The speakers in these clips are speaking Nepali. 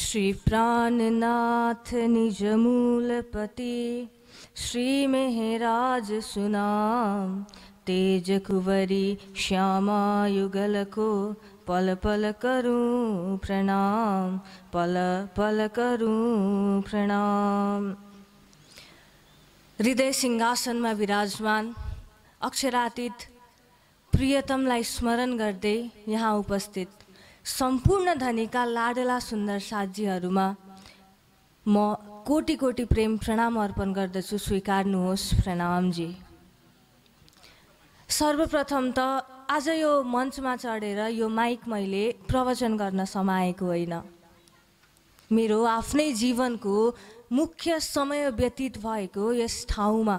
श्री प्राणनाथ निज मूलपति श्री मेहराज सुनाम तेज कुवरी श्यामा युगल को पल पल करूं प्रणाम पल पल करूं प्रणाम हृदय सिंहासन में विराजमान अक्षरातीत प्रियतम स्मरण करते यहाँ उपस्थित सम्पूर्ण धनीका लाडला सुन्दर साजीहरूमा म कोटि कोटि प्रेम प्रणाम अर्पण गर्दछु स्वीकार्नुहोस् प्रणामजी सर्वप्रथम त आज यो मञ्चमा चढेर यो माइक मैले प्रवचन गर्न समाएको होइन मेरो आफ्नै जीवनको मुख्य समय व्यतीत भएको यस ठाउँमा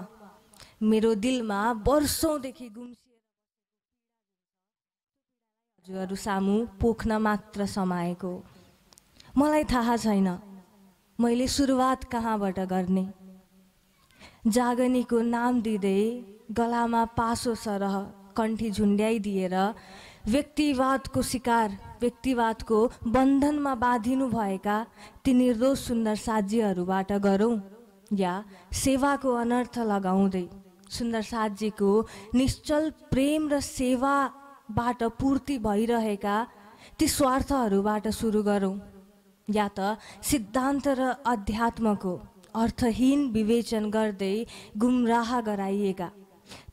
मेरो दिलमा वर्षौँदेखि गुम्सी हजुरहरू सामु पोख्न मात्र समाएको मलाई थाहा छैन मैले सुरुवात कहाँबाट गर्ने जागनीको नाम दिँदै गलामा पासो सरह कण्ठी झुन्ड्याइदिएर व्यक्तिवादको शिकार व्यक्तिवादको बन्धनमा बाँधिनुभएका ती निर्दोष सुन्दर साझीहरूबाट गरौँ या सेवाको अनर्थ लगाउँदै सुन्दर निश्चल प्रेम र सेवा बाट पूर्ति भइरहेका ती स्वार्थहरूबाट सुरु गरौँ या त सिद्धान्त र अध्यात्मको अर्थहीन विवेचन गर्दै गुमराह गराइएका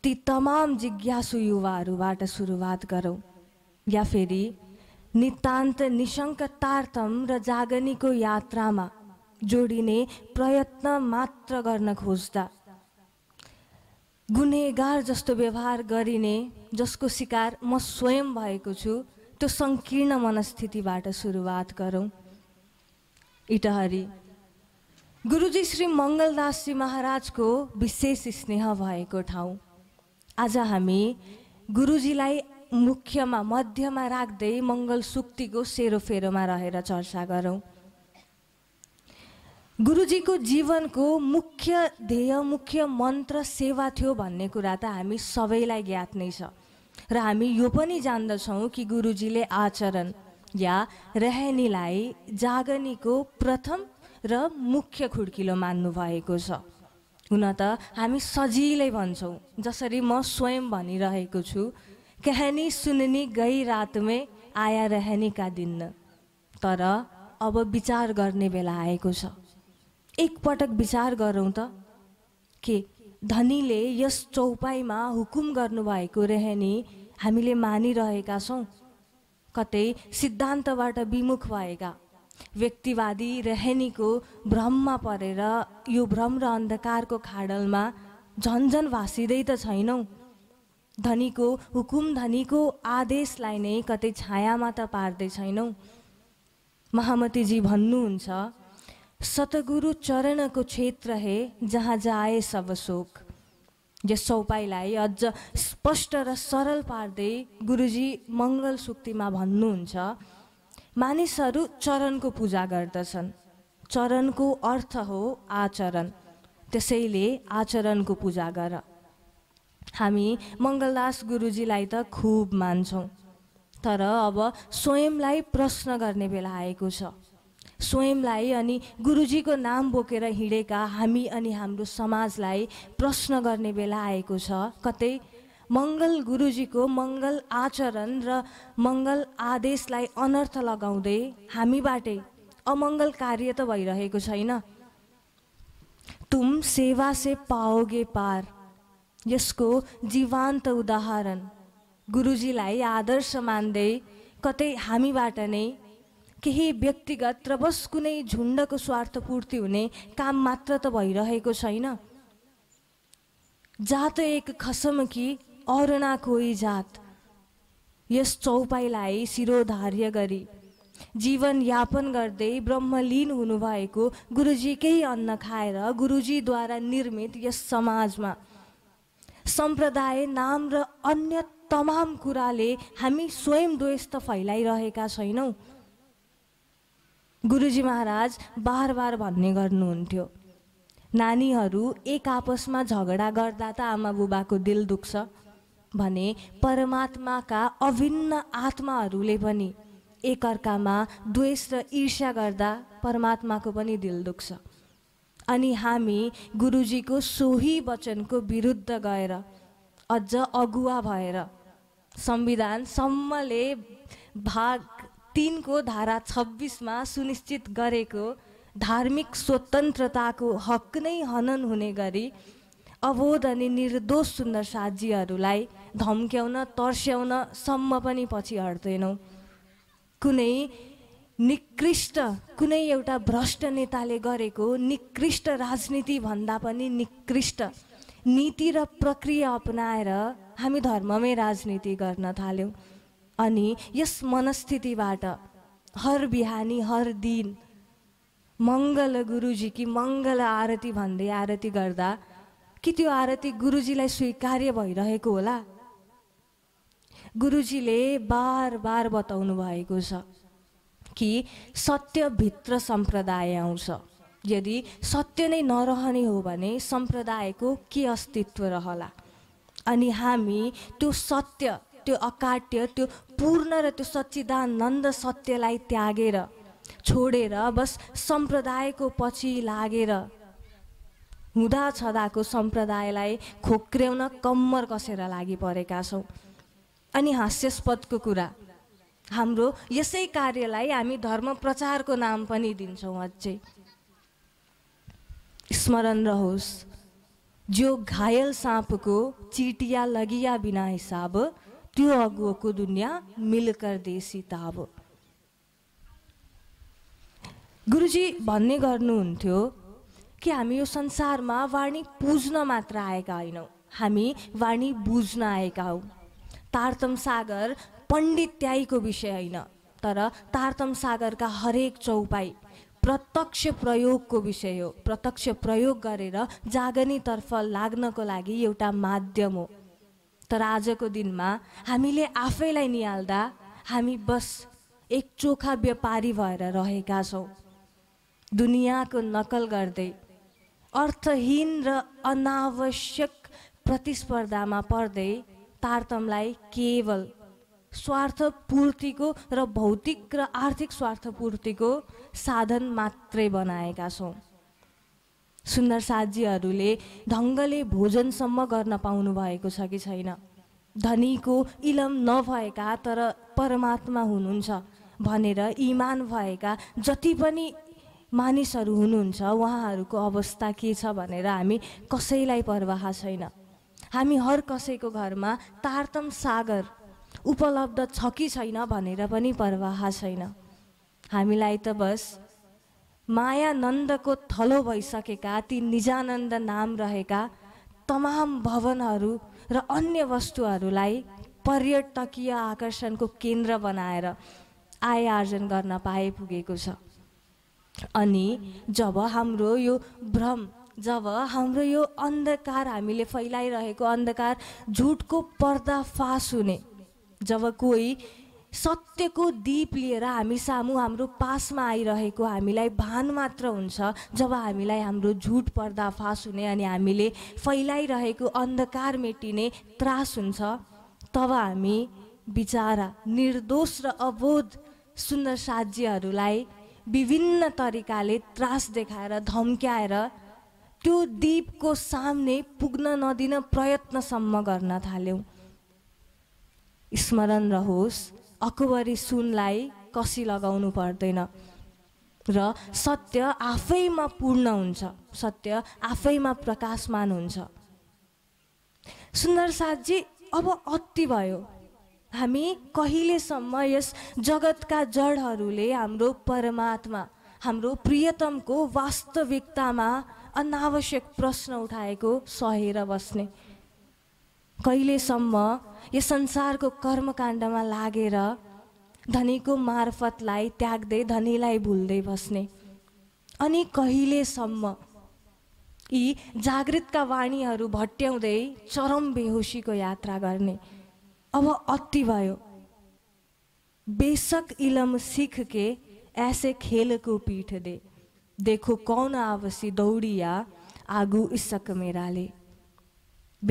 ती तमाम जिज्ञासु युवाहरूबाट सुरुवात गरौँ या फेरि नितान्त निशङ्क तारतम र जागनीको यात्रामा जोडिने प्रयत्न मात्र गर्न खोज्दा गुनेगार जस्तो व्यवहार गरिने जसको शिकार म स्वयं भएको छु त्यो सङ्कीर्ण मनस्थितिबाट सुरुवात गरौँ इटहरी गुरुजी श्री मङ्गलदासजी महाराजको विशेष स्नेह भएको ठाउँ आज हामी गुरुजीलाई मुख्यमा मध्यमा राख्दै मङ्गल सुक्तिको सेरोफेरोमा रहेर चर्चा गरौँ गुरुजीको जीवनको मुख्य ध्येय मुख्य मन्त्र सेवा थियो भन्ने कुरा त हामी सबैलाई ज्ञात नै छ र हामी यो पनि जान्दछौँ कि गुरुजीले आचरण या रहनीलाई जागनीको प्रथम र मुख्य खुड्किलो मान्नु भएको छ हुन त हामी सजिलै भन्छौँ जसरी म स्वयं भनिरहेको छु कहानी सुन्नी गई रातमै आया रहनीका का दिन तर अब विचार गर्ने बेला आएको छ एकपटक विचार गरौँ त के धनीले यस चौपाईमा हुकुम गर्नुभएको रहेनी हामीले मानिरहेका छौँ कतै सिद्धान्तबाट विमुख भएका व्यक्तिवादी रहेनीको भ्रममा परेर यो भ्रम र अन्धकारको खाडलमा झन्झन भाँसिँदै त छैनौँ धनीको हुकुम धनीको आदेशलाई नै कतै छायामा त पार्दै छैनौँ महामतीजी भन्नुहुन्छ सतगुरु चरणको क्षेत्र हे जहाँ जाए सब शोक यस चौपाईलाई अझ स्पष्ट र सरल पार्दै गुरुजी मङ्गल सुक्तिमा भन्नुहुन्छ मानिसहरू चरणको पूजा गर्दछन् चरणको अर्थ हो आचरण त्यसैले आचरणको पूजा गर हामी मङ्गलदास गुरुजीलाई त खुब मान्छौँ तर अब स्वयंलाई प्रश्न गर्ने बेला आएको छ स्वयंलाई अनि गुरुजीको नाम बोकेर हिँडेका हामी अनि हाम्रो समाजलाई प्रश्न गर्ने बेला आएको छ कतै मङ्गल गुरुजीको मङ्गल आचरण र मङ्गल आदेशलाई अनर्थ लगाउँदै हामीबाटै अमङ्गल कार्य त भइरहेको छैन तुम सेवा से पाओगे पार यसको जीवान्त उदाहरण गुरुजीलाई आदर्श मान्दै कतै हामीबाट नै केही व्यक्तिगत र बस कुनै झुन्डको पूर्ति हुने काम मात्र त भइरहेको छैन जात एक खसम कि औरणा कोही जात यस चौपाईलाई शिरोधार्य गरी जीवन यापन गर्दै ब्रह्मलीन हुनुभएको गुरुजी केही अन्न खाएर गुरुजीद्वारा निर्मित यस समाजमा सम्प्रदाय नाम र अन्य तमाम कुराले हामी स्वयं द्वेष त फैलाइरहेका छैनौँ गुरुजी महाराज बार बार भन्ने गर्नुहुन्थ्यो नानीहरू एक आपसमा झगडा गर्दा त आमा बुबाको दिल दुख्छ भने परमात्माका अभिन्न आत्माहरूले पनि एकअर्कामा द्वेष र ईर्ष्या गर्दा परमात्माको पनि दिल दुख्छ अनि हामी गुरुजीको सोही वचनको विरुद्ध गएर अझ अगुवा भएर संविधानसम्मले भाग तिनको धारा छब्बिसमा सुनिश्चित गरेको धार्मिक स्वतन्त्रताको हक नै हनन हुने गरी अबोध अनि निर्दोष सुन्दर साजीहरूलाई धम्क्याउन तर्स्याउन सम्म पनि पछि हट्दैनौँ कुनै निकृष्ट कुनै एउटा भ्रष्ट नेताले गरेको निकृष्ट राजनीति भन्दा पनि निकृष्ट नीति र प्रक्रिया अपनाएर हामी धर्ममै राजनीति गर्न थाल्यौँ अनि यस मनस्थितिबाट हर बिहानी हर दिन मङ्गल गुरुजी कि मङ्गल आरती भन्दै आरती गर्दा कि त्यो आरती गुरुजीलाई स्वीकार्य भइरहेको होला गुरुजीले बार बार बताउनु भएको छ कि सत्यभित्र सम्प्रदाय आउँछ यदि सत्य नै नरहने हो भने सम्प्रदायको के अस्तित्व रहला अनि हामी त्यो सत्य त्यो अकाट्य त्यो पूर्ण र त्यो सच्चिदानन्द सत्यलाई त्यागेर छोडेर बस सम्प्रदायको पछि लागेर हुँदा छदाको सम्प्रदायलाई खोक्र्याउन कम्मर कसेर लागि परेका छौँ अनि हास्यास्पदको कुरा हाम्रो यसै कार्यलाई हामी धर्म प्रचारको नाम पनि दिन्छौँ अझै स्मरण रहोस् जो घायल साँपको चिटिया लगिया बिना हिसाब त्यो अगुवाको दुनियाँ मिलकर देशी ताब गुरुजी भन्ने गर्नुहुन्थ्यो कि हामी यो संसारमा वाणी पुज्न मात्र आएका होइनौँ हामी वाणी बुझ्न आएका हौ तारतम सागर पण्डित त्याईको विषय होइन तर तारतम सागरका हरेक चौपाई प्रत्यक्ष प्रयोगको विषय हो प्रत्यक्ष प्रयोग गरेर जागनीतर्फ लाग्नको लागि एउटा माध्यम हो तर आजको दिनमा हामीले आफैलाई निहाल्दा हामी बस एक चोखा व्यापारी भएर रहेका छौँ दुनियाँको नकल गर्दै अर्थहीन र अनावश्यक प्रतिस्पर्धामा पर्दै तारतमलाई केवल स्वार्थपूर्तिको र भौतिक र आर्थिक स्वार्थपूर्तिको साधन मात्रै बनाएका छौँ सुन्दर साजीहरूले ढङ्गले भोजनसम्म गर्न पाउनु भएको छ कि छैन धनीको इलम नभएका तर परमात्मा हुनुहुन्छ भनेर इमान भएका जति पनि मानिसहरू हुनुहुन्छ उहाँहरूको अवस्था के छ भनेर हामी कसैलाई परवाह छैन हामी हर कसैको घरमा तारतम सागर उपलब्ध छ कि छैन भनेर पनि परवाह छैन हामीलाई त बस नन्दको थलो भइसकेका ती निजानन्द नाम रहेका तमाम भवनहरू र अन्य वस्तुहरूलाई पर्यटकीय आकर्षणको केन्द्र बनाएर आय आर्जन गर्न पाए पुगेको छ अनि जब हाम्रो यो भ्रम जब हाम्रो यो अन्धकार हामीले फैलाइरहेको अन्धकार झुटको फास हुने जब कोही सत्यको दीप लिएर हामी सामु हाम्रो पासमा आइरहेको हामीलाई भान मात्र हुन्छ जब हामीलाई हाम्रो झुट पर्दाफास हुने अनि हामीले फैलाइरहेको अन्धकार मेटिने त्रास हुन्छ तब हामी बिचारा निर्दोष र अबोध सुन्दर साज्यहरूलाई विभिन्न तरिकाले त्रास देखाएर धम्क्याएर त्यो दीपको सामने पुग्न नदिन प्रयत्नसम्म गर्न थाल्यौँ स्मरण रहोस् अकबरी सुनलाई कसी लगाउनु पर्दैन र सत्य आफैमा पूर्ण हुन्छ सत्य आफैमा प्रकाशमान हुन्छ सुन्दर साथजी अब अति भयो हामी कहिलेसम्म यस जगतका जडहरूले हाम्रो परमात्मा हाम्रो प्रियतमको वास्तविकतामा अनावश्यक प्रश्न उठाएको सहेर बस्ने कहिलेसम्म यो संसारको कर्मकाण्डमा लागेर धनीको मार्फतलाई त्याग्दै धनीलाई भुल्दै बस्ने अनि कहिलेसम्म यी जागृतका वाणीहरू भट्याउँदै चरम बेहोसीको यात्रा गर्ने अब अति भयो बेसक इलम सिख के ऐसे खेलको पीठ दे देखो कौन आवसी दौडिया आगु इसक मेराले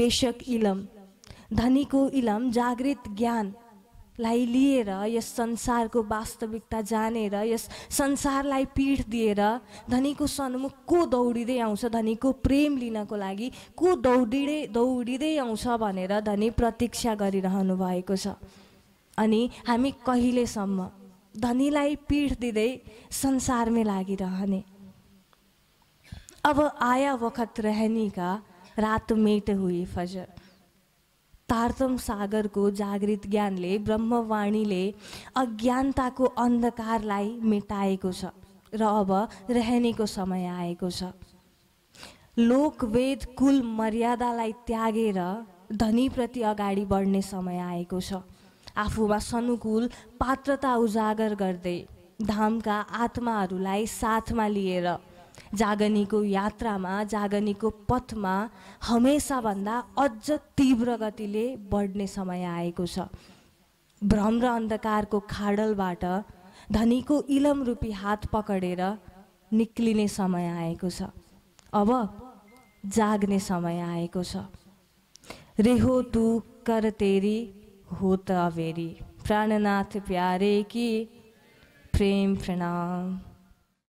बेशक इलम धनीको इलम जागृत ज्ञान लाई लिएर यस संसारको वास्तविकता जानेर यस संसारलाई पीठ दिएर धनीको सन्मुख को दौडिँदै आउँछ धनीको प्रेम लिनको लागि को दौडिँदै दौडिँदै आउँछ भनेर धनी प्रतीक्षा गरिरहनु भएको छ अनि हामी कहिलेसम्म धनीलाई पीठ दिँदै संसारमै लागिरहने अब आया वखत रहनी रात मेट हुई फजर तारतम सागरको जागृत ज्ञानले ब्रह्मवाणीले अज्ञानताको अन्धकारलाई मेटाएको छ र अब रहनेको समय आएको छ लोकवेद कुल मर्यादालाई त्यागेर धनीप्रति अगाडि बढ्ने समय आएको छ आफूमा सनुकूल पात्रता उजागर गर्दै धामका आत्माहरूलाई साथमा लिएर जागनीको यात्रामा जागनीको पथमा हमेसाभन्दा अझ तीव्र गतिले बढ्ने समय आएको छ भ्रम र अन्धकारको खाडलबाट धनीको इलम रूपी हात पकडेर निक्लिने समय आएको छ अब जाग्ने समय आएको छ रेहो तु कर तेरी हो त प्राणनाथ प्यारे कि प्रेम प्रणाम